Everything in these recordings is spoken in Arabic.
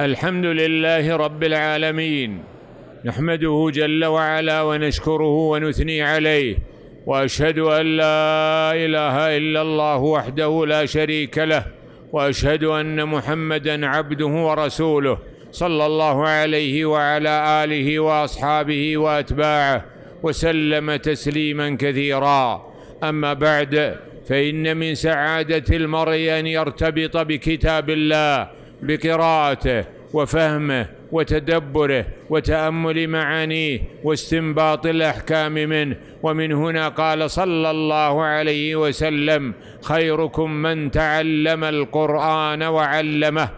الحمد لله رب العالمين نحمده جل وعلا ونشكره ونثني عليه واشهد ان لا اله الا الله وحده لا شريك له واشهد ان محمدا عبده ورسوله صلى الله عليه وعلى اله واصحابه واتباعه وسلم تسليما كثيرا اما بعد فان من سعاده المرء ان يرتبط بكتاب الله بقراءته وفهمه وتدبره وتامل معانيه واستنباط الاحكام منه ومن هنا قال صلى الله عليه وسلم خيركم من تعلم القران وعلمه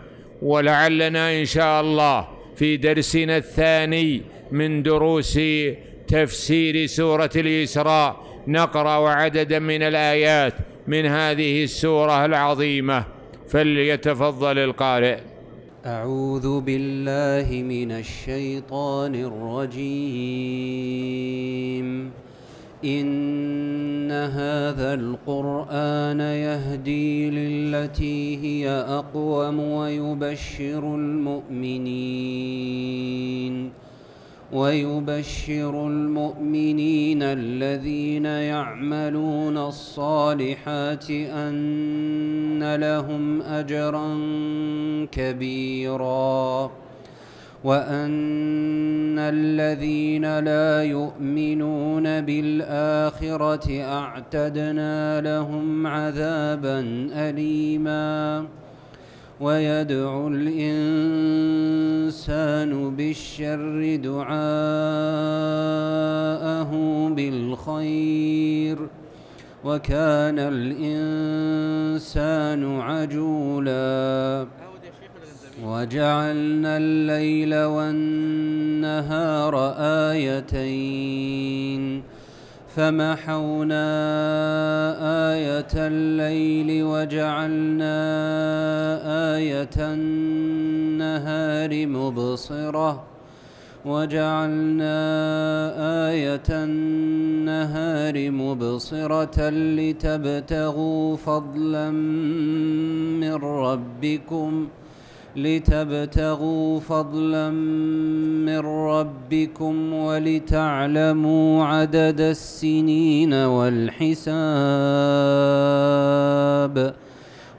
ولعلنا ان شاء الله في درسنا الثاني من دروس تفسير سوره الاسراء نقرا عددا من الايات من هذه السوره العظيمه فليتفضل القارئ أعوذ بالله من الشيطان الرجيم إن هذا القرآن يهدي للتي هي أقوم ويبشر المؤمنين ويبشر المؤمنين الذين يعملون الصالحات أن لهم أجرا كبيرا وأن الذين لا يؤمنون بالآخرة أعتدنا لهم عذابا أليماً ويدعو الإنسان بالشر دعاءه بالخير وكان الإنسان عجولا وجعلنا الليل والنهار آيتين فمحونا آية الليل وجعلنا آية النهار مبصرة وجعلنا آية النهار مبصرة لتبتغوا فضلا من ربكم ۖ لتبتغوا فضلا من ربكم ولتعلموا عدد السنين والحساب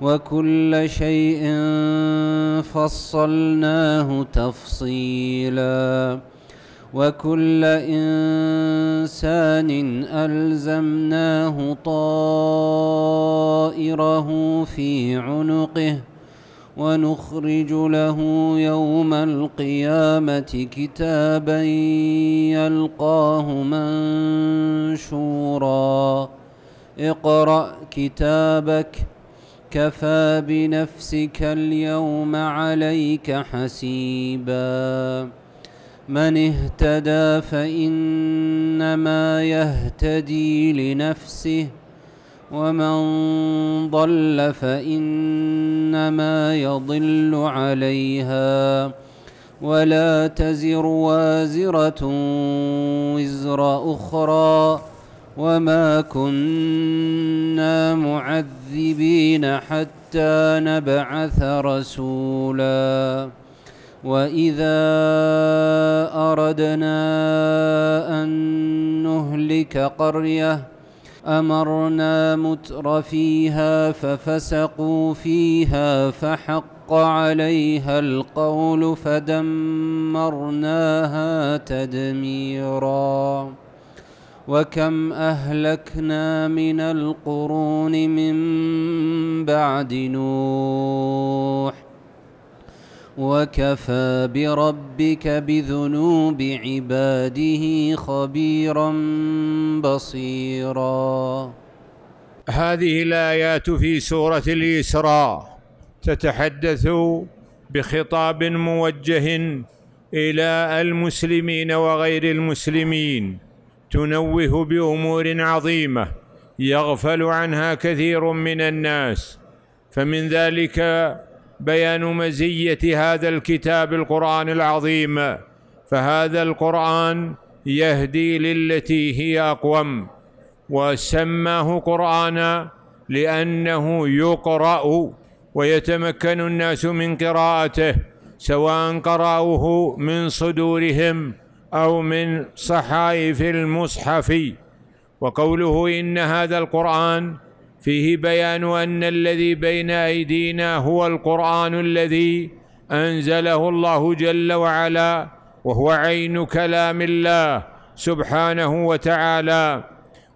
وكل شيء فصلناه تفصيلا وكل إنسان ألزمناه طائره في عنقه ونخرج له يوم القيامة كتابا يلقاه منشورا اقرأ كتابك كفى بنفسك اليوم عليك حسيبا من اهتدى فإنما يهتدي لنفسه ومن ضل فإنما يضل عليها ولا تزر وازرة وزر أخرى وما كنا معذبين حتى نبعث رسولا وإذا أردنا أن نهلك قريه أمرنا متر فيها ففسقوا فيها فحق عليها القول فدمرناها تدميرا وكم أهلكنا من القرون من بعد نوح وكفى بربك بذنوب عباده خبيرا بصيرا هذه الايات في سوره الاسراء تتحدث بخطاب موجه الى المسلمين وغير المسلمين تنوه بامور عظيمه يغفل عنها كثير من الناس فمن ذلك بيان مزيه هذا الكتاب القران العظيم فهذا القران يهدي للتي هي اقوم وسماه قرانا لانه يقرا ويتمكن الناس من قراءته سواء قرأوه من صدورهم أو من صحائف المصحف وقوله إن هذا القرآن فيه بيان أن الذي بين أيدينا هو القرآن الذي أنزله الله جل وعلا وهو عين كلام الله سبحانه وتعالى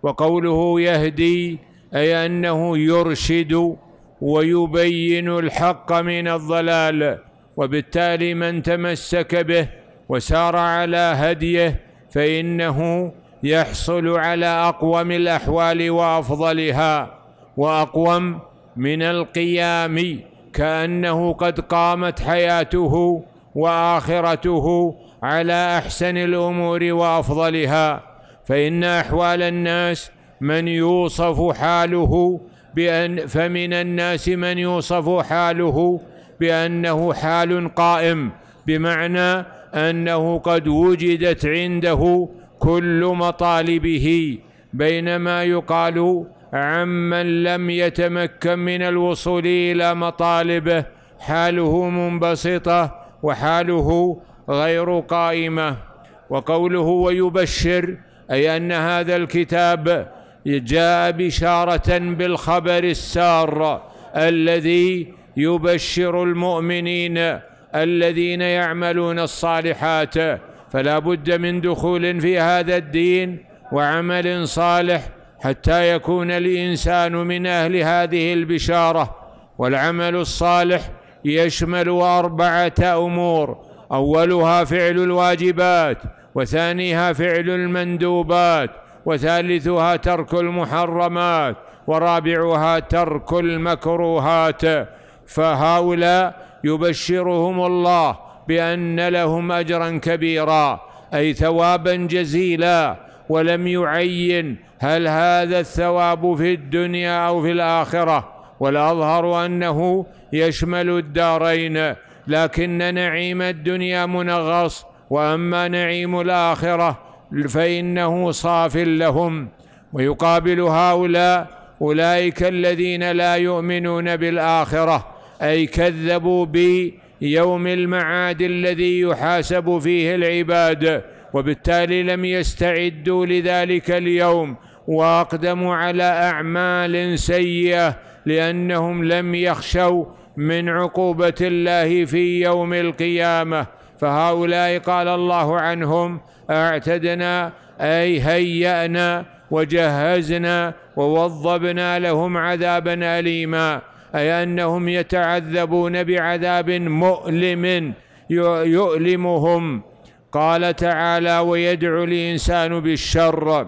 وقوله يهدي أي أنه يرشد ويبين الحق من الضلال وبالتالي من تمسك به وسار على هديه فإنه يحصل على أقوم الأحوال وأفضلها وأقوم من القيام كأنه قد قامت حياته وآخرته على أحسن الأمور وأفضلها فإن أحوال الناس من يوصف حاله بأن فمن الناس من يوصف حاله بأنه حال قائم بمعنى أنه قد وجدت عنده كل مطالبه بينما يقال عمن لم يتمكن من الوصول الى مطالبه حاله منبسطه وحاله غير قائمه وقوله ويبشر اي ان هذا الكتاب جاء بشاره بالخبر السار الذي يبشر المؤمنين الذين يعملون الصالحات فلا بد من دخول في هذا الدين وعمل صالح حتى يكون الإنسان من أهل هذه البشارة والعمل الصالح يشمل أربعة أمور أولها فعل الواجبات وثانيها فعل المندوبات وثالثها ترك المحرمات ورابعها ترك المكروهات فهؤلاء يبشرهم الله بأن لهم أجرا كبيرا أي ثوابا جزيلا ولم يعين هل هذا الثواب في الدنيا أو في الآخرة والأظهر أنه يشمل الدارين لكن نعيم الدنيا منغص وأما نعيم الآخرة فإنه صاف لهم ويقابل هؤلاء أولئك الذين لا يؤمنون بالآخرة أي كذبوا بيوم المعاد الذي يحاسب فيه العباد وبالتالي لم يستعدوا لذلك اليوم واقدموا على اعمال سيئه لانهم لم يخشوا من عقوبه الله في يوم القيامه فهؤلاء قال الله عنهم اعتدنا اي هيانا وجهزنا ووضبنا لهم عذابا اليما اي انهم يتعذبون بعذاب مؤلم يؤلمهم قال تعالى ويدعو الانسان بالشر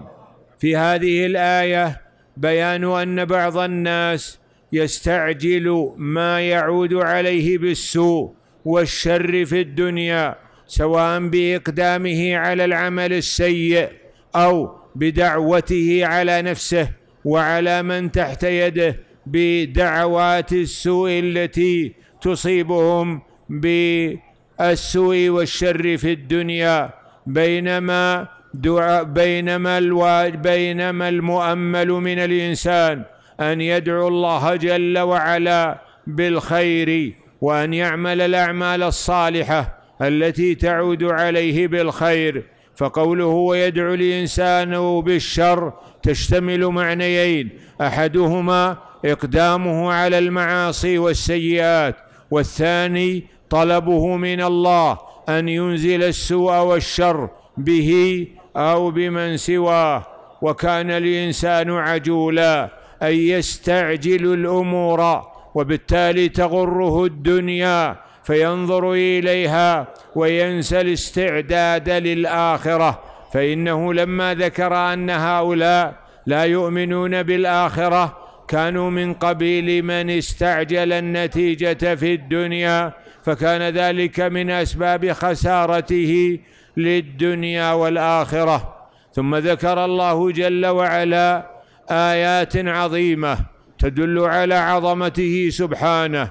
في هذه الايه بيان ان بعض الناس يستعجل ما يعود عليه بالسوء والشر في الدنيا سواء باقدامه على العمل السيء او بدعوته على نفسه وعلى من تحت يده بدعوات السوء التي تصيبهم بالسوء والشر في الدنيا بينما دعاء بينما الواج بينما المؤمل من الإنسان أن يدعو الله جل وعلا بالخير وأن يعمل الأعمال الصالحة التي تعود عليه بالخير فقوله ويدعو الإنسان بالشر تشتمل معنيين أحدهما إقدامه على المعاصي والسيئات والثاني طلبه من الله أن ينزل السوء والشر به او بمن سواه وكان الانسان عجولا أي يستعجل الامور وبالتالي تغره الدنيا فينظر اليها وينسى الاستعداد للاخره فانه لما ذكر ان هؤلاء لا يؤمنون بالاخره كانوا من قبيل من استعجل النتيجه في الدنيا فكان ذلك من اسباب خسارته للدنيا والاخره ثم ذكر الله جل وعلا ايات عظيمه تدل على عظمته سبحانه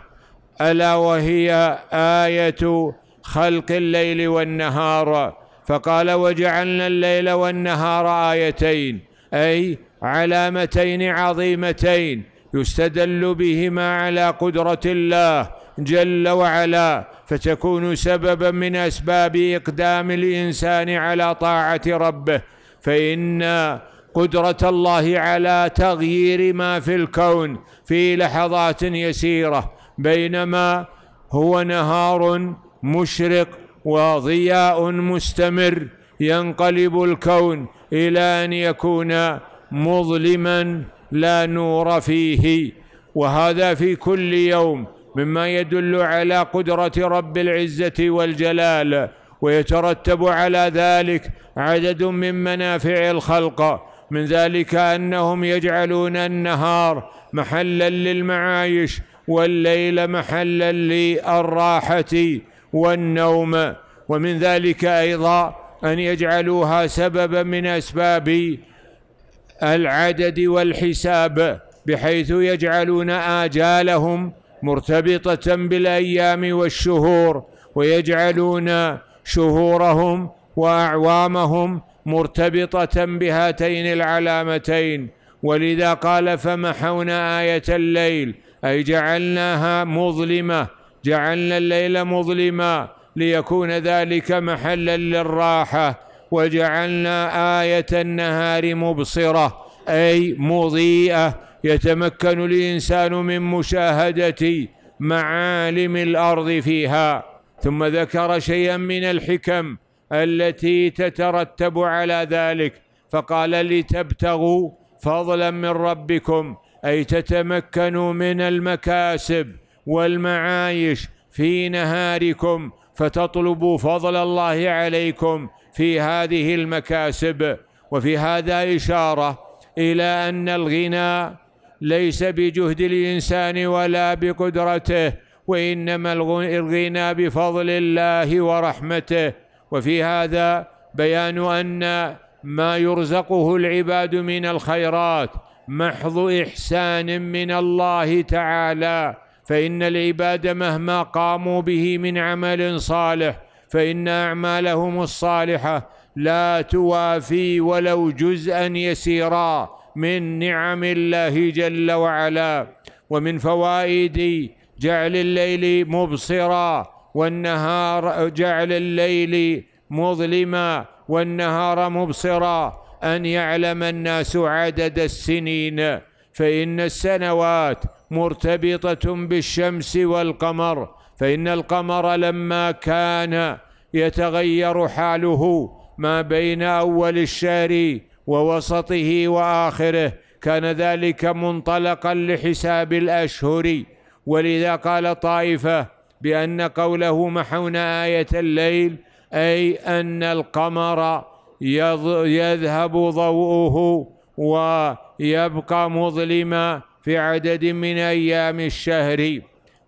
الا وهي ايه خلق الليل والنهار فقال وجعلنا الليل والنهار ايتين اي علامتين عظيمتين يستدل بهما على قدره الله جل وعلا فتكون سببا من اسباب اقدام الانسان على طاعه ربه فان قدره الله على تغيير ما في الكون في لحظات يسيره بينما هو نهار مشرق وضياء مستمر ينقلب الكون الى ان يكون مظلما لا نور فيه وهذا في كل يوم مما يدل على قدره رب العزه والجلال ويترتب على ذلك عدد من منافع الخلق من ذلك انهم يجعلون النهار محلا للمعايش والليل محلا للراحه والنوم ومن ذلك ايضا ان يجعلوها سببا من اسباب العدد والحساب بحيث يجعلون اجالهم مرتبطة بالأيام والشهور ويجعلون شهورهم وأعوامهم مرتبطة بهاتين العلامتين ولذا قال فمحونا آية الليل أي جعلناها مظلمة جعلنا الليل مظلما ليكون ذلك محلا للراحة وجعلنا آية النهار مبصرة أي مضيئة يتمكن الإنسان من مشاهدة معالم الأرض فيها ثم ذكر شيئا من الحكم التي تترتب على ذلك فقال لتبتغوا فضلا من ربكم أي تتمكنوا من المكاسب والمعايش في نهاركم فتطلبوا فضل الله عليكم في هذه المكاسب وفي هذا إشارة إلى أن الغنى ليس بجهد الإنسان ولا بقدرته وإنما الغنى بفضل الله ورحمته وفي هذا بيان أن ما يرزقه العباد من الخيرات محض إحسان من الله تعالى فإن العباد مهما قاموا به من عمل صالح فإن أعمالهم الصالحة لا توافي ولو جزءا يسيرا من نعم الله جل وعلا ومن فوائد جعل الليل مبصرا والنهار جعل الليل مظلما والنهار مبصرا أن يعلم الناس عدد السنين فإن السنوات مرتبطة بالشمس والقمر فإن القمر لما كان يتغير حاله ما بين أول الشهر ووسطه واخره كان ذلك منطلقا لحساب الاشهر ولذا قال طائفه بان قوله محونا ايه الليل اي ان القمر يذهب ضوءه ويبقى مظلما في عدد من ايام الشهر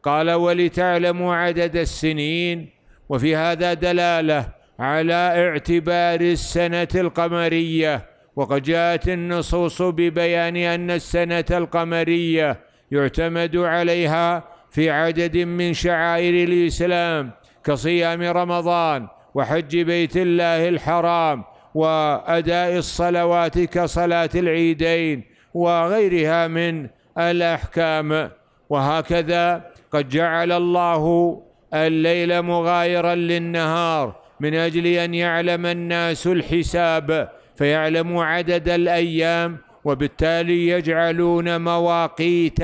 قال ولتعلموا عدد السنين وفي هذا دلاله على اعتبار السنه القمريه وقد جاءت النصوص ببيان أن السنة القمرية يعتمد عليها في عدد من شعائر الإسلام كصيام رمضان وحج بيت الله الحرام وأداء الصلوات كصلاة العيدين وغيرها من الأحكام وهكذا قد جعل الله الليل مغايرا للنهار من أجل أن يعلم الناس الحساب فيعلم عدد الأيام وبالتالي يجعلون مواقيت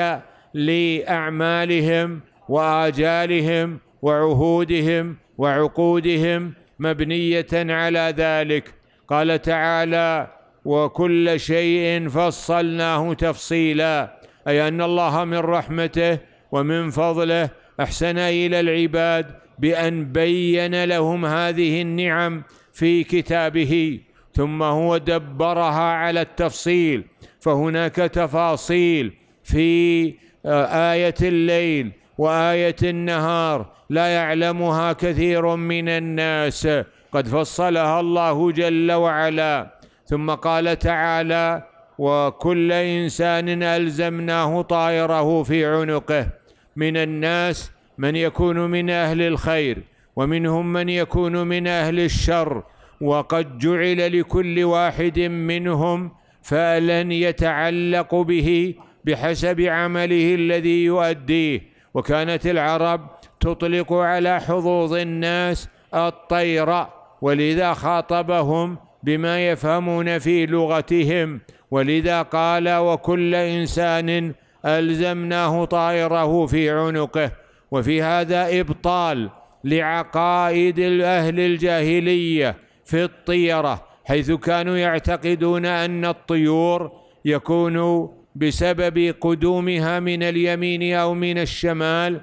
لأعمالهم وآجالهم وعهودهم وعقودهم مبنية على ذلك قال تعالى وكل شيء فصلناه تفصيلا أي أن الله من رحمته ومن فضله أحسن إلى العباد بأن بين لهم هذه النعم في كتابه ثم هو دبرها على التفصيل فهناك تفاصيل في آه، آية الليل وآية النهار لا يعلمها كثير من الناس قد فصلها الله جل وعلا ثم قال تعالى وكل إنسان ألزمناه طائره في عنقه من الناس من يكون من أهل الخير ومنهم من يكون من أهل الشر وقد جعل لكل واحد منهم فعلا يتعلق به بحسب عمله الذي يؤديه وكانت العرب تطلق على حظوظ الناس الطير ولذا خاطبهم بما يفهمون في لغتهم ولذا قال وكل انسان الزمناه طائره في عنقه وفي هذا ابطال لعقائد اهل الجاهليه في الطيرة حيث كانوا يعتقدون أن الطيور يكون بسبب قدومها من اليمين أو من الشمال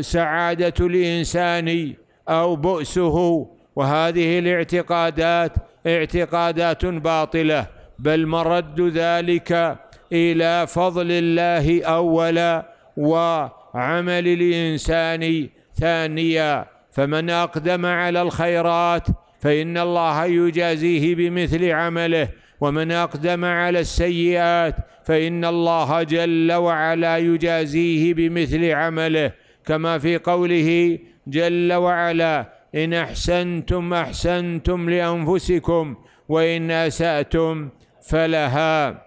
سعادة الإنسان أو بؤسه وهذه الاعتقادات اعتقادات باطلة بل مرد ذلك إلى فضل الله أولا وعمل الإنسان ثانيا فمن أقدم على الخيرات فإن الله يجازيه بمثل عمله ومن أقدم على السيئات فإن الله جل وعلا يجازيه بمثل عمله كما في قوله جل وعلا إن أحسنتم أحسنتم لأنفسكم وإن أسأتم فلها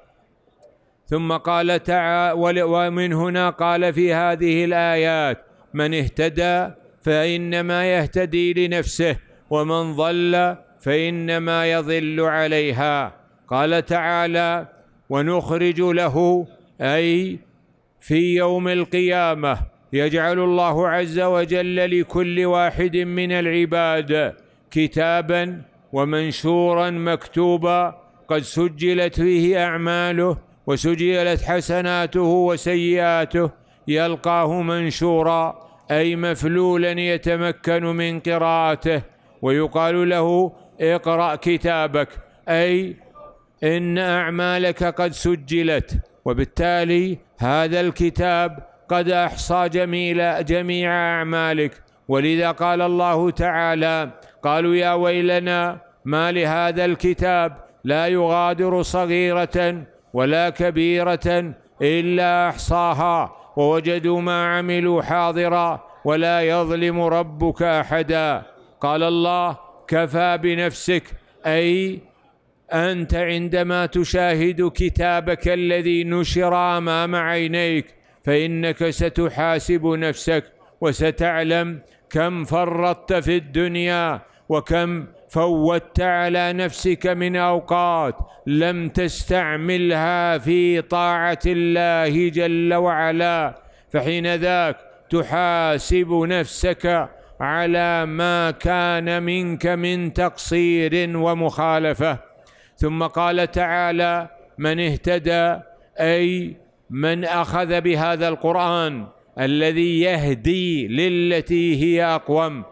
ثم قال تعالى ومن هنا قال في هذه الآيات من اهتدى فإنما يهتدي لنفسه ومن ضل فإنما يضل عليها قال تعالى ونخرج له أي في يوم القيامة يجعل الله عز وجل لكل واحد من العباد كتابا ومنشورا مكتوبا قد سجلت فيه أعماله وسجلت حسناته وسيئاته يلقاه منشورا أي مفلولا يتمكن من قراءته ويقال له اقرأ كتابك أي إن أعمالك قد سجلت وبالتالي هذا الكتاب قد أحصى جميع جميع أعمالك ولذا قال الله تعالى قالوا يا ويلنا ما لهذا الكتاب لا يغادر صغيرة ولا كبيرة إلا أحصاها ووجدوا ما عملوا حاضرا ولا يظلم ربك أحدا قال الله كفى بنفسك أي أنت عندما تشاهد كتابك الذي نشر أمام عينيك فإنك ستحاسب نفسك وستعلم كم فرطت في الدنيا وكم فوتت على نفسك من اوقات لم تستعملها في طاعه الله جل وعلا فحين ذاك تحاسب نفسك على ما كان منك من تقصير ومخالفه ثم قال تعالى من اهتدى اي من اخذ بهذا القران الذي يهدي للتي هي اقوم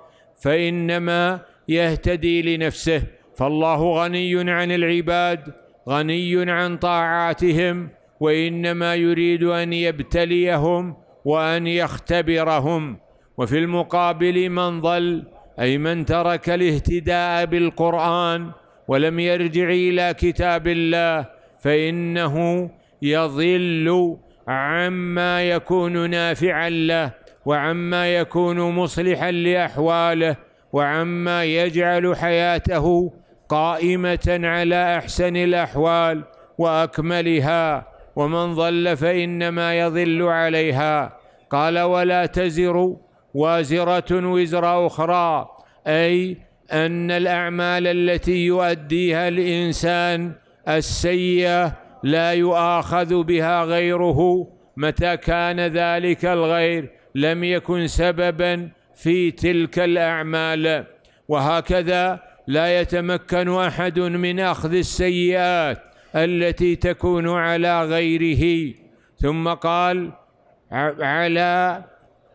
فانما يهتدي لنفسه فالله غني عن العباد غني عن طاعاتهم وانما يريد ان يبتليهم وان يختبرهم وفي المقابل من ضل أي من ترك الاهتداء بالقرآن ولم يرجع إلى كتاب الله فإنه يضل عما يكون نافعا له وعما يكون مصلحا لأحواله وعما يجعل حياته قائمة على أحسن الأحوال وأكملها ومن ضل فإنما يضل عليها قال ولا تزر وازرة وزر أخرى أي أن الأعمال التي يؤديها الإنسان السيئة لا يؤاخذ بها غيره متى كان ذلك الغير لم يكن سببا في تلك الأعمال وهكذا لا يتمكن أحد من أخذ السيئات التي تكون على غيره ثم قال على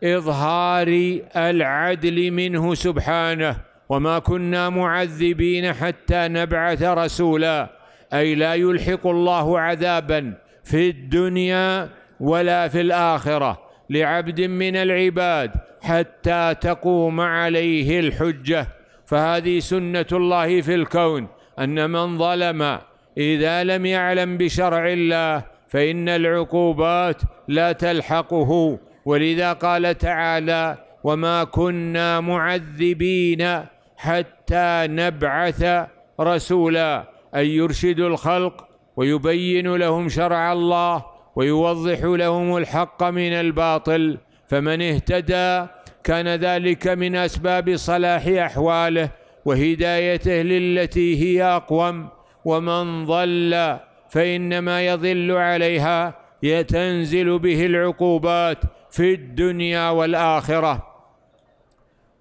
إظهار العدل منه سبحانه وما كنا معذبين حتى نبعث رسولا أي لا يلحق الله عذابا في الدنيا ولا في الآخرة لعبد من العباد حتى تقوم عليه الحجة فهذه سنة الله في الكون أن من ظلم إذا لم يعلم بشرع الله فإن العقوبات لا تلحقه ولذا قال تعالى وما كنا معذبين حتى نبعث رسولا أن يرشد الخلق ويبين لهم شرع الله ويوضح لهم الحق من الباطل فمن اهتدى كان ذلك من أسباب صلاح أحواله وهدايته للتي هي أقوم ومن ضل فإنما يضل عليها يتنزل به العقوبات في الدنيا والاخره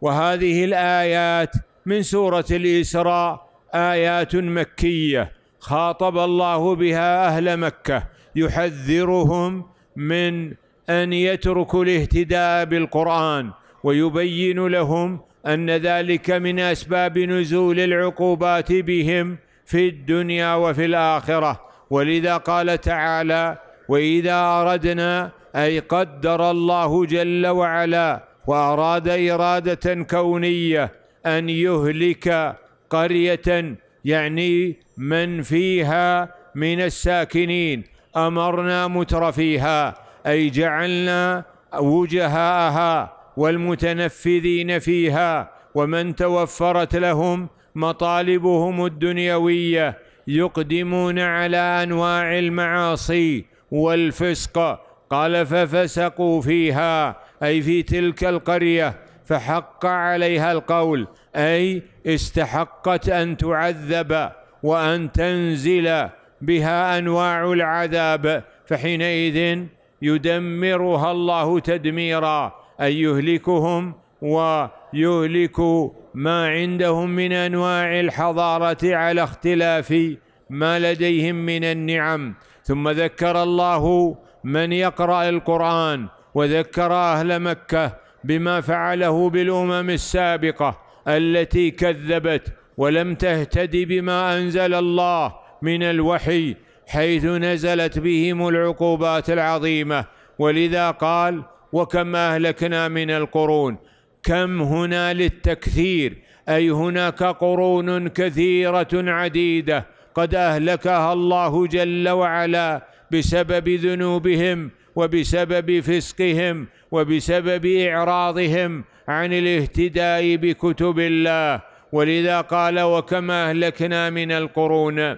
وهذه الايات من سوره الاسراء ايات مكيه خاطب الله بها اهل مكه يحذرهم من ان يتركوا الاهتداء بالقران ويبين لهم ان ذلك من اسباب نزول العقوبات بهم في الدنيا وفي الاخره ولذا قال تعالى واذا اردنا أي قدر الله جل وعلا وأراد إرادة كونية أن يهلك قرية يعني من فيها من الساكنين أمرنا مترفيها أي جعلنا وجهاءها والمتنفذين فيها ومن توفرت لهم مطالبهم الدنيويه يقدمون على انواع المعاصي والفسق قال ففسقوا فيها أي في تلك القرية فحق عليها القول أي استحقت أن تعذب وأن تنزل بها أنواع العذاب فحينئذ يدمرها الله تدميرا أي يهلكهم ويهلك ما عندهم من أنواع الحضارة على اختلاف ما لديهم من النعم ثم ذكر الله من يقرأ القرآن وذكر أهل مكة بما فعله بالأمم السابقة التي كذبت ولم تهتد بما أنزل الله من الوحي حيث نزلت بهم العقوبات العظيمة ولذا قال وكم أهلكنا من القرون كم هنا للتكثير أي هناك قرون كثيرة عديدة قد أهلكها الله جل وعلا بسبب ذنوبهم وبسبب فسقهم وبسبب اعراضهم عن الاهتداء بكتب الله ولذا قال وكما اهلكنا من القرون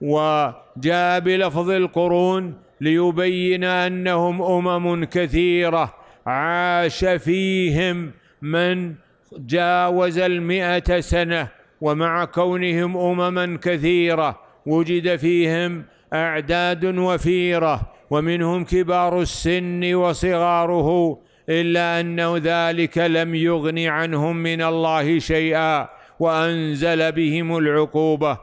وجاء بلفظ القرون ليبين انهم امم كثيره عاش فيهم من جاوز المئه سنه ومع كونهم امما كثيره وجد فيهم أعداد وفيرة ومنهم كبار السن وصغاره إلا أنه ذلك لم يغن عنهم من الله شيئا وأنزل بهم العقوبة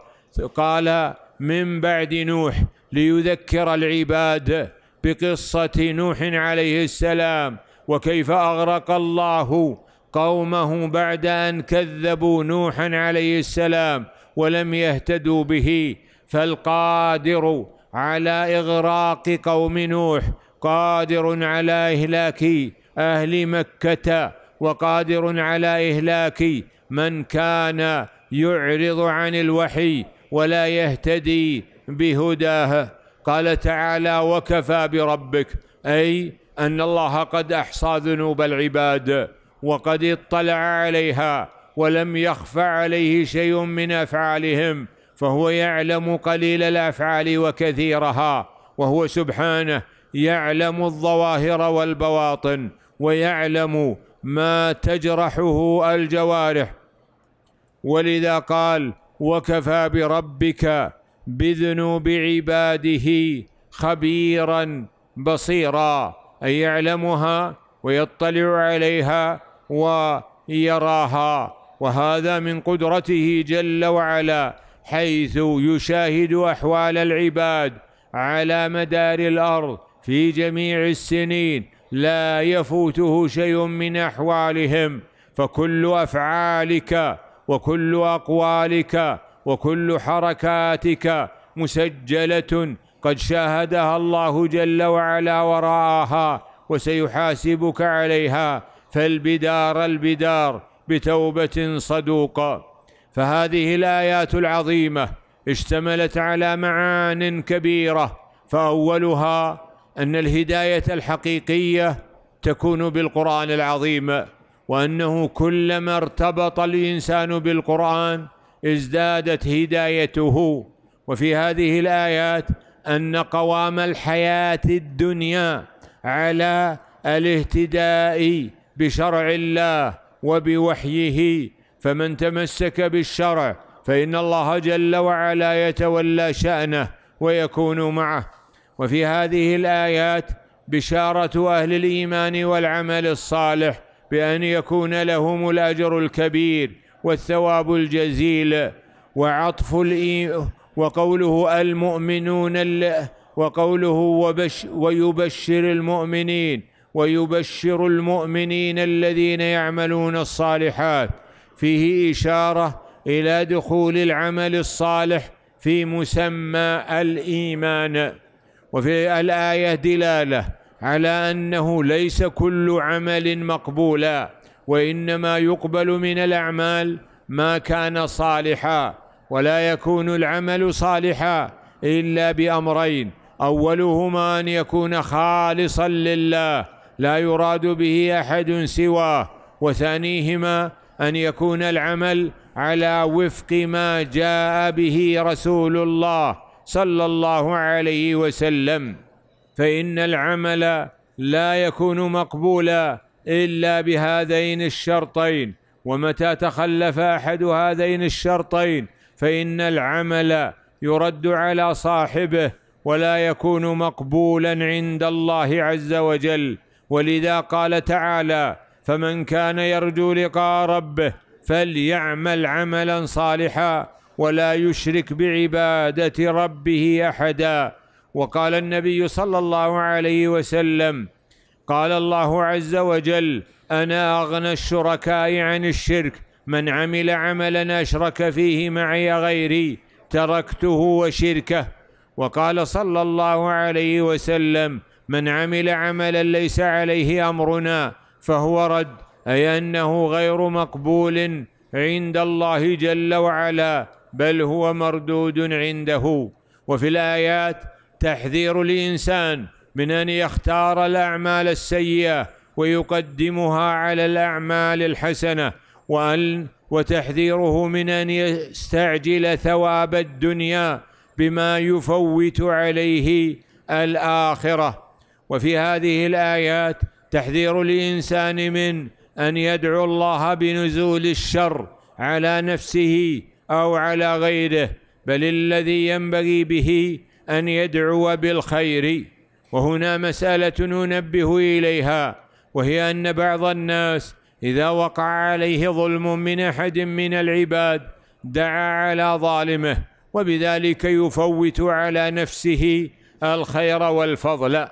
قال من بعد نوح ليذكر العباد بقصة نوح عليه السلام وكيف أغرق الله قومه بعد أن كذبوا نوحا عليه السلام ولم يهتدوا به فالقادر على إغراق قوم نوح قادر على إهلاك أهل مكة وقادر على إهلاك من كان يعرض عن الوحي ولا يهتدي بهداه قال تعالى وكفى بربك أي أن الله قد أحصى ذنوب العباد وقد اطلع عليها ولم يخف عليه شيء من أفعالهم فهو يعلم قليل الافعال وكثيرها وهو سبحانه يعلم الظواهر والبواطن ويعلم ما تجرحه الجوارح ولذا قال وكفى بربك بذنوب عباده خبيرا بصيرا اي يعلمها ويطلع عليها ويراها وهذا من قدرته جل وعلا حيث يشاهد احوال العباد على مدار الارض في جميع السنين لا يفوته شيء من احوالهم فكل افعالك وكل اقوالك وكل حركاتك مسجله قد شاهدها الله جل وعلا وراءها وسيحاسبك عليها فالبدار البدار بتوبه صدوقه فهذه الايات العظيمه اشتملت على معان كبيره فاولها ان الهدايه الحقيقيه تكون بالقران العظيم وانه كلما ارتبط الانسان بالقران ازدادت هدايته وفي هذه الايات ان قوام الحياه الدنيا على الاهتداء بشرع الله وبوحيه فمن تمسك بالشرع فإن الله جل وعلا يتولى شأنه ويكون معه وفي هذه الآيات بشارة أهل الإيمان والعمل الصالح بأن يكون لهم الأجر الكبير والثواب الجزيل وعطف وقوله المؤمنون وقوله وبش ويبشر المؤمنين ويبشر المؤمنين الذين يعملون الصالحات فيه إشارة إلى دخول العمل الصالح في مسمى الإيمان وفي الآية دلالة على أنه ليس كل عمل مقبولا وإنما يقبل من الأعمال ما كان صالحا ولا يكون العمل صالحا إلا بأمرين أولهما أن يكون خالصا لله لا يراد به أحد سواه وثانيهما أن يكون العمل على وفق ما جاء به رسول الله صلى الله عليه وسلم فإن العمل لا يكون مقبولا إلا بهذين الشرطين ومتى تخلف أحد هذين الشرطين فإن العمل يرد على صاحبه ولا يكون مقبولا عند الله عز وجل ولذا قال تعالى فمن كان يرجو لقاء ربه فليعمل عملا صالحا ولا يشرك بعباده ربه احدا وقال النبي صلى الله عليه وسلم قال الله عز وجل انا اغنى الشركاء عن الشرك من عمل عملا اشرك فيه معي غيري تركته وشركه وقال صلى الله عليه وسلم من عمل عملا ليس عليه امرنا فهو رد اي انه غير مقبول عند الله جل وعلا بل هو مردود عنده وفي الايات تحذير الانسان من ان يختار الاعمال السيئه ويقدمها على الاعمال الحسنه وان وتحذيره من ان يستعجل ثواب الدنيا بما يفوت عليه الاخره وفي هذه الايات تحذير الإنسان من أن يدعو الله بنزول الشر على نفسه أو على غيره بل الذي ينبغي به أن يدعو بالخير وهنا مسألة ننبه إليها وهي أن بعض الناس إذا وقع عليه ظلم من أحد من العباد دعا على ظالمه وبذلك يفوت على نفسه الخير والفضل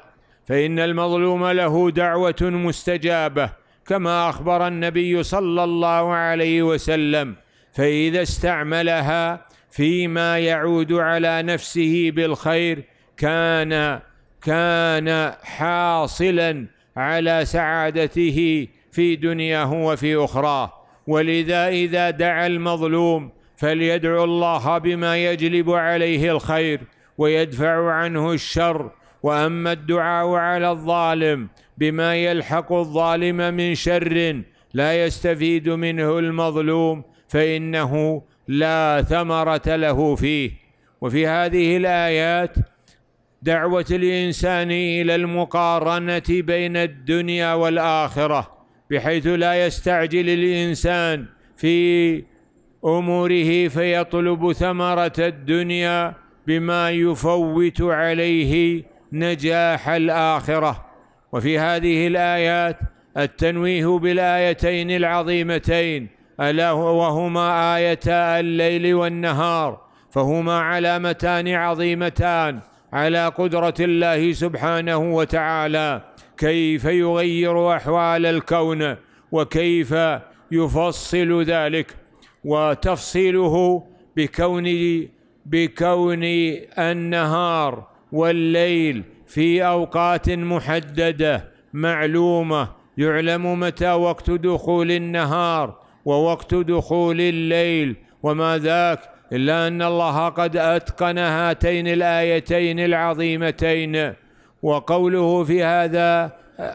فان المظلوم له دعوه مستجابه كما اخبر النبي صلى الله عليه وسلم فاذا استعملها فيما يعود على نفسه بالخير كان كان حاصلا على سعادته في دنياه وفي اخراه ولذا اذا دعا المظلوم فليدعو الله بما يجلب عليه الخير ويدفع عنه الشر واما الدعاء على الظالم بما يلحق الظالم من شر لا يستفيد منه المظلوم فانه لا ثمره له فيه وفي هذه الايات دعوه الانسان الى المقارنه بين الدنيا والاخره بحيث لا يستعجل الانسان في اموره فيطلب ثمره الدنيا بما يفوت عليه نجاح الآخرة وفي هذه الآيات التنويه بالآيتين العظيمتين ألا وهما آيتا الليل والنهار فهما علامتان عظيمتان على قدرة الله سبحانه وتعالى كيف يغير أحوال الكون وكيف يفصل ذلك وتفصيله بكون بكون النهار والليل في اوقات محدده معلومه يعلم متى وقت دخول النهار ووقت دخول الليل وما ذاك الا ان الله قد اتقن هاتين الايتين العظيمتين وقوله في هذا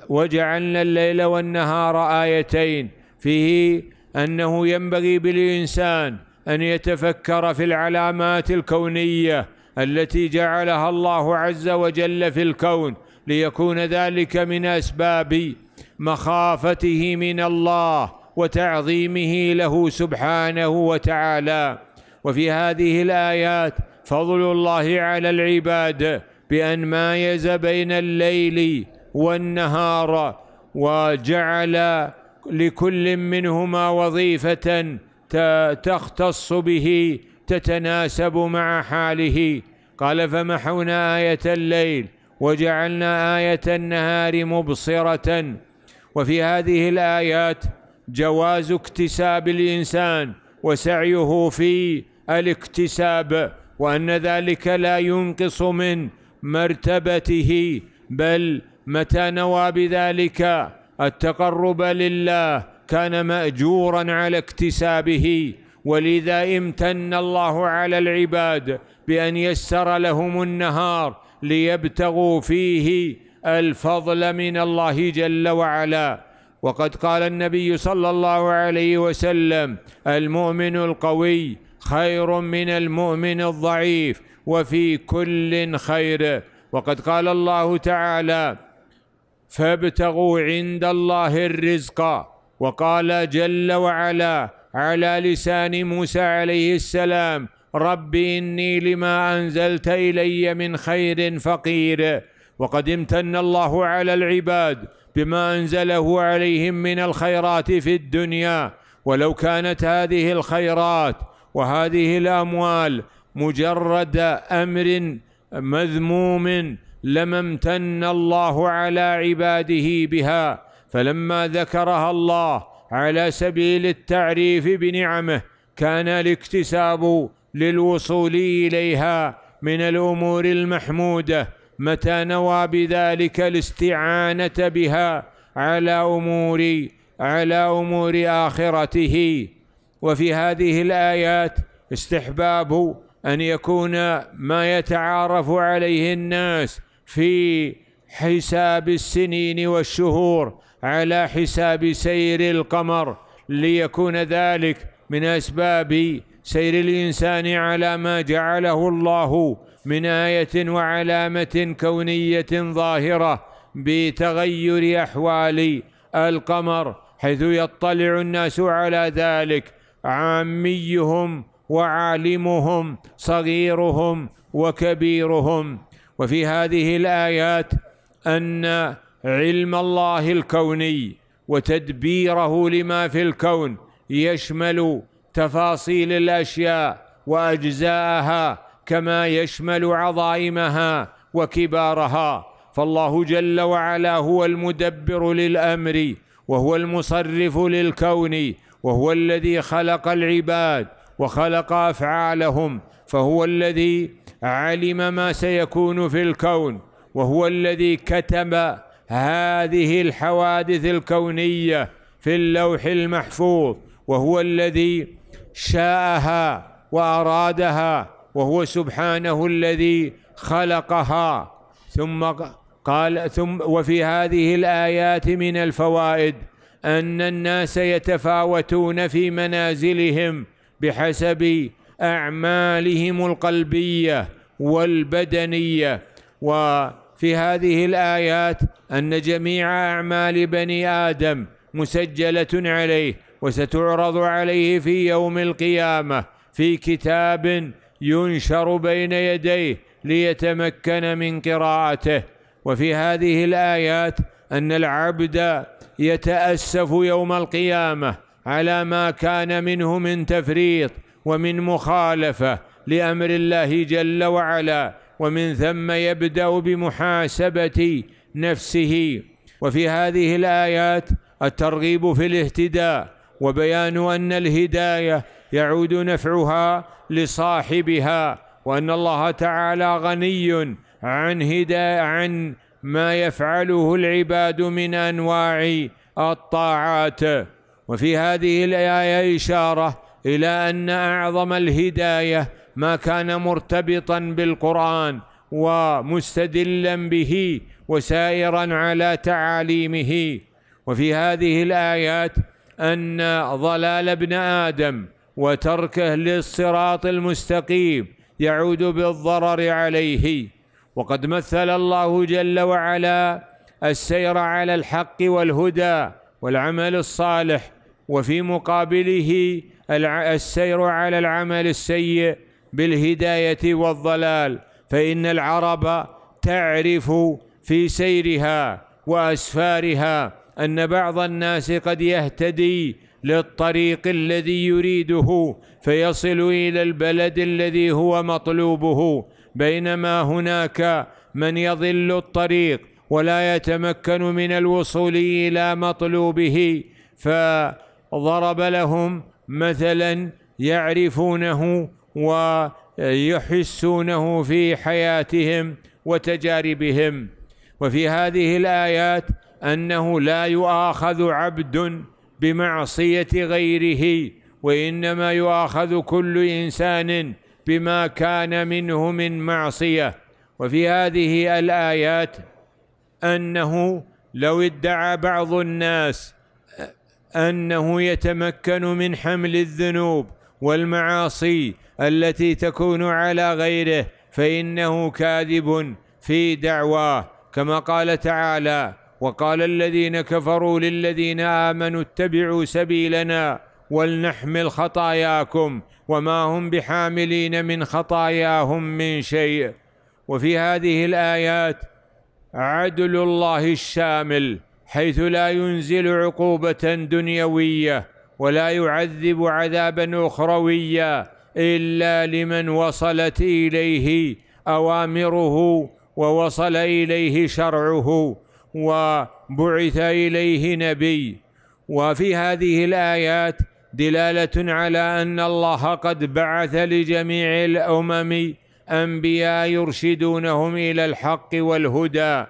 وجعلنا الليل والنهار ايتين فيه انه ينبغي بالانسان ان يتفكر في العلامات الكونيه التي جعلها الله عز وجل في الكون ليكون ذلك من أسباب مخافته من الله وتعظيمه له سبحانه وتعالى وفي هذه الآيات فضل الله على العباد بأن مايز بين الليل والنهار وجعل لكل منهما وظيفة تختص به تتناسب مع حاله قال فمحونا آية الليل وجعلنا آية النهار مبصرة وفي هذه الآيات جواز اكتساب الإنسان وسعيه في الاكتساب وأن ذلك لا ينقص من مرتبته بل متى نوى بذلك التقرب لله كان ماجورا على اكتسابه ولذا امتن الله على العباد بأن يسر لهم النهار ليبتغوا فيه الفضل من الله جل وعلا وقد قال النبي صلى الله عليه وسلم المؤمن القوي خير من المؤمن الضعيف وفي كل خير وقد قال الله تعالى فابتغوا عند الله الرزق وقال جل وعلا على لسان موسى عليه السلام رب إني لما أنزلت إلي من خير فقير وقد امتن الله على العباد بما أنزله عليهم من الخيرات في الدنيا ولو كانت هذه الخيرات وهذه الأموال مجرد أمر مذموم لما امتن الله على عباده بها فلما ذكرها الله على سبيل التعريف بنعمه كان الاكتساب للوصول اليها من الامور المحموده متى نوى بذلك الاستعانه بها على امور على امور اخرته وفي هذه الايات استحباب ان يكون ما يتعارف عليه الناس في حساب السنين والشهور على حساب سير القمر ليكون ذلك من اسباب سير الانسان على ما جعله الله من ايه وعلامه كونيه ظاهره بتغير احوال القمر حيث يطلع الناس على ذلك عاميهم وعالمهم صغيرهم وكبيرهم وفي هذه الايات ان علم الله الكوني وتدبيره لما في الكون يشمل تفاصيل الاشياء واجزاءها كما يشمل عظائمها وكبارها فالله جل وعلا هو المدبر للامر وهو المصرف للكون وهو الذي خلق العباد وخلق افعالهم فهو الذي علم ما سيكون في الكون وهو الذي كتب هذه الحوادث الكونية في اللوح المحفوظ وهو الذي شاءها وأرادها وهو سبحانه الذي خلقها ثم قال ثم وفي هذه الآيات من الفوائد أن الناس يتفاوتون في منازلهم بحسب أعمالهم القلبية والبدنية و في هذه الآيات أن جميع أعمال بني آدم مسجلة عليه وستعرض عليه في يوم القيامة في كتاب ينشر بين يديه ليتمكن من قراءته وفي هذه الآيات أن العبد يتأسف يوم القيامة على ما كان منه من تفريط ومن مخالفة لأمر الله جل وعلا ومن ثم يبدأ بمحاسبة نفسه وفي هذه الآيات الترغيب في الاهتداء وبيان أن الهداية يعود نفعها لصاحبها وأن الله تعالى غني عن هداية عن ما يفعله العباد من أنواع الطاعات وفي هذه الآية إشارة إلى أن أعظم الهداية ما كان مرتبطا بالقرآن ومستدلا به وسائرا على تعاليمه وفي هذه الآيات أن ضلال ابن آدم وتركه للصراط المستقيم يعود بالضرر عليه وقد مثل الله جل وعلا السير على الحق والهدى والعمل الصالح وفي مقابله السير على العمل السيء بالهداية والضلال فإن العرب تعرف في سيرها وأسفارها أن بعض الناس قد يهتدي للطريق الذي يريده فيصل إلى البلد الذي هو مطلوبه بينما هناك من يضل الطريق ولا يتمكن من الوصول إلى مطلوبه فضرب لهم مثلا يعرفونه ويحسونه في حياتهم وتجاربهم وفي هذه الآيات أنه لا يؤاخذ عبد بمعصية غيره وإنما يؤاخذ كل إنسان بما كان منه من معصية وفي هذه الآيات أنه لو ادعى بعض الناس انه يتمكن من حمل الذنوب والمعاصي التي تكون على غيره فانه كاذب في دعواه كما قال تعالى وقال الذين كفروا للذين امنوا اتبعوا سبيلنا ولنحمل خطاياكم وما هم بحاملين من خطاياهم من شيء وفي هذه الايات عدل الله الشامل حيث لا ينزل عقوبة دنيوية ولا يعذب عذابا أخرويا إلا لمن وصلت إليه أوامره ووصل إليه شرعه وبعث إليه نبي وفي هذه الآيات دلالة على أن الله قد بعث لجميع الأمم أنبياء يرشدونهم إلى الحق والهدى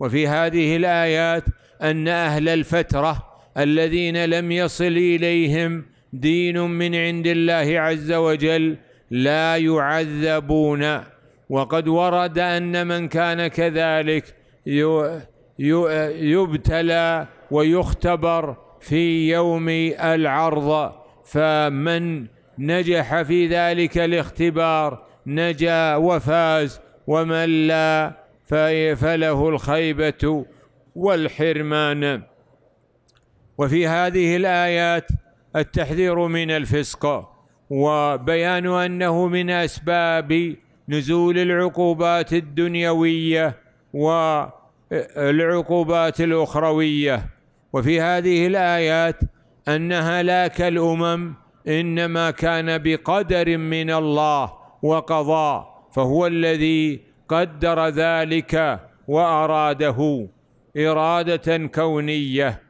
وفي هذه الآيات أن أهل الفترة الذين لم يصل إليهم دين من عند الله عز وجل لا يعذبون وقد ورد أن من كان كذلك يبتلى ويختبر في يوم العرض فمن نجح في ذلك الاختبار نجا وفاز ومن لا فله الخيبة والحرمان وفي هذه الآيات التحذير من الفسق وبيان أنه من أسباب نزول العقوبات الدنيوية والعقوبات الأخروية وفي هذه الآيات أن هلاك الأمم إنما كان بقدر من الله وقضاء فهو الذي قدر ذلك وأراده إرادة كونية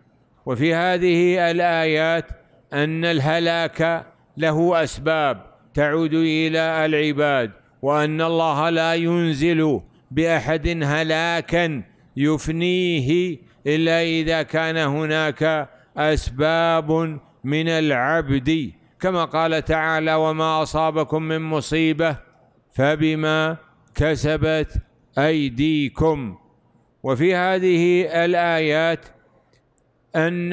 وفي هذه الآيات أن الهلاك له أسباب تعود إلى العباد وأن الله لا ينزل بأحد هلاكا يفنيه إلا إذا كان هناك أسباب من العبد كما قال تعالى وما أصابكم من مصيبة فبما كسبت أيديكم وفي هذه الآيات أن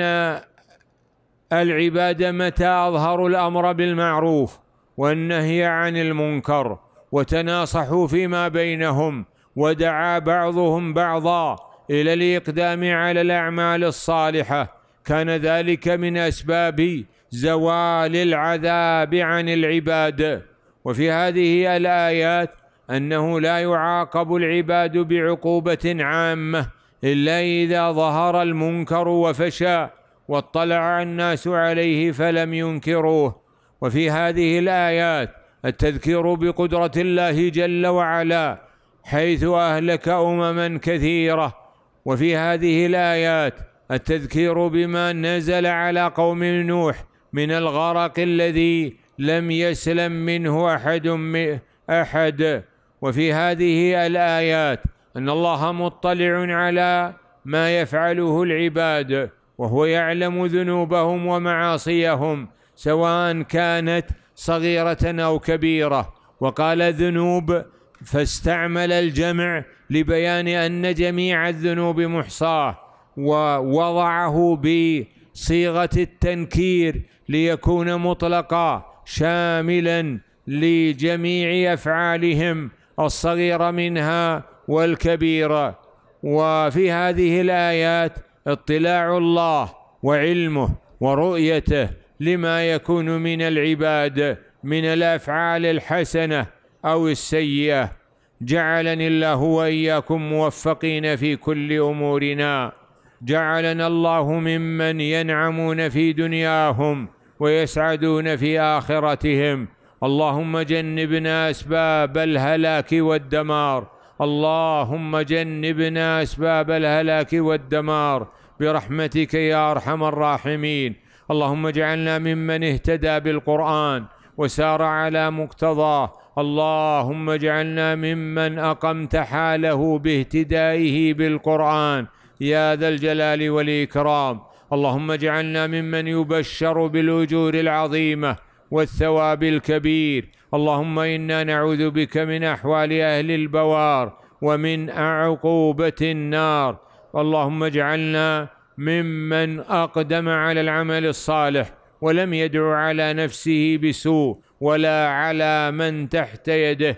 العباد متى أظهروا الأمر بالمعروف والنهي عن المنكر وتناصحوا فيما بينهم ودعا بعضهم بعضا إلى الإقدام على الأعمال الصالحة كان ذلك من أسباب زوال العذاب عن العباد وفي هذه الآيات أنه لا يعاقب العباد بعقوبة عامة إلا إذا ظهر المنكر وفشى واطلع الناس عليه فلم ينكروه وفي هذه الآيات التذكير بقدرة الله جل وعلا حيث أهلك أمما كثيرة وفي هذه الآيات التذكير بما نزل على قوم نوح من الغرق الذي لم يسلم منه أحد أحد وفي هذه الآيات أن الله مطلع على ما يفعله العباد وهو يعلم ذنوبهم ومعاصيهم سواء كانت صغيرة أو كبيرة وقال ذنوب فاستعمل الجمع لبيان أن جميع الذنوب محصاه ووضعه بصيغة التنكير ليكون مطلقا شاملا لجميع أفعالهم الصغير منها والكبير وفي هذه الآيات اطلاع الله وعلمه ورؤيته لما يكون من العباد من الأفعال الحسنة أو السيئة جعلني الله وإياكم موفقين في كل أمورنا جعلنا الله ممن ينعمون في دنياهم ويسعدون في آخرتهم اللهم جنبنا اسباب الهلاك والدمار اللهم جنبنا اسباب الهلاك والدمار برحمتك يا ارحم الراحمين اللهم اجعلنا ممن اهتدى بالقران وسار على مقتضاه اللهم اجعلنا ممن اقمت حاله باهتدائه بالقران يا ذا الجلال والاكرام اللهم اجعلنا ممن يبشر بالاجور العظيمه والثواب الكبير اللهم انا نعوذ بك من احوال اهل البوار ومن عقوبه النار اللهم اجعلنا ممن اقدم على العمل الصالح ولم يدعو على نفسه بسوء ولا على من تحت يده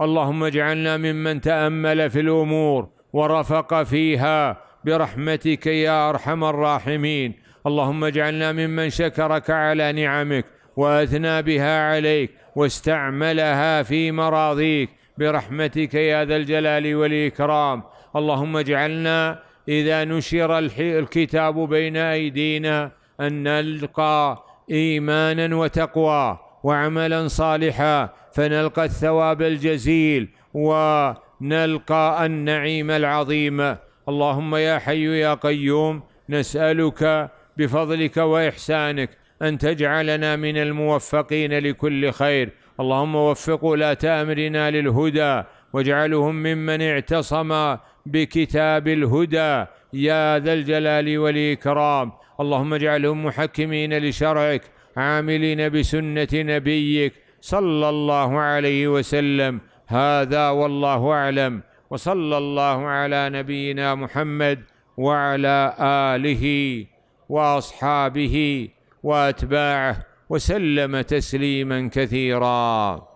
اللهم اجعلنا ممن تامل في الامور ورفق فيها برحمتك يا ارحم الراحمين اللهم اجعلنا ممن شكرك على نعمك واثنى بها عليك واستعملها في مراضيك برحمتك يا ذا الجلال والاكرام اللهم اجعلنا اذا نشر الكتاب بين ايدينا ان نلقى ايمانا وتقوى وعملا صالحا فنلقى الثواب الجزيل ونلقى النعيم العظيم اللهم يا حي يا قيوم نسالك بفضلك واحسانك أن تجعلنا من الموفقين لكل خير اللهم وفق ولاة أمرنا للهدى واجعلهم ممن اعتصم بكتاب الهدى يا ذا الجلال والإكرام اللهم اجعلهم محكمين لشرعك عاملين بسنة نبيك صلى الله عليه وسلم هذا والله أعلم وصلى الله على نبينا محمد وعلى آله وأصحابه واتباعه وسلم تسليما كثيرا